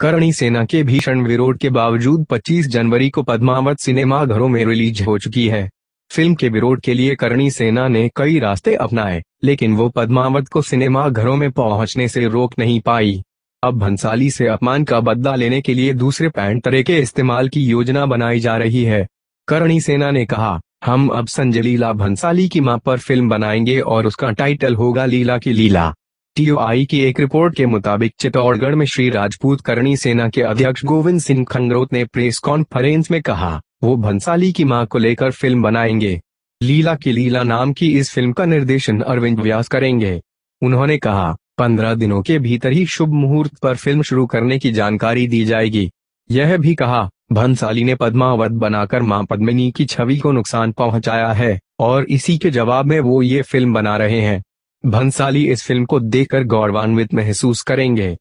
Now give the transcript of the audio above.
करणी सेना के भीषण विरोध के बावजूद 25 जनवरी को पद्मावत सिनेमा घरों में रिलीज हो चुकी है फिल्म के विरोध के लिए करणी सेना ने कई रास्ते अपनाए लेकिन वो पद्मावत को सिनेमा घरों में पहुंचने से रोक नहीं पाई अब भंसाली से अपमान का बदला लेने के लिए दूसरे पैंट तरह के इस्तेमाल की योजना बनाई जा रही है करणी सेना ने कहा हम अब संजय लीला भंसाली की मां पर फिल्म बनाएंगे और उसका टाइटल होगा लीला की लीला टीओआई की एक रिपोर्ट के मुताबिक चित्तौड़गढ़ में श्री राजपूत करणी सेना के अध्यक्ष गोविंद सिंह खंगरोत ने प्रेस कॉन्फ्रेंस में कहा वो भंसाली की मां को लेकर फिल्म बनाएंगे लीला की लीला नाम की इस फिल्म का निर्देशन अरविंद व्यास करेंगे उन्होंने कहा पंद्रह दिनों के भीतर ही शुभ मुहूर्त पर फिल्म शुरू करने की जानकारी दी जाएगी यह भी कहा भंसाली ने पद्मावत बनाकर मां पद्मिनी की छवि को नुकसान पहुंचाया है और इसी के जवाब में वो ये फिल्म बना रहे हैं भंसाली इस फिल्म को देखकर गौरवान्वित महसूस करेंगे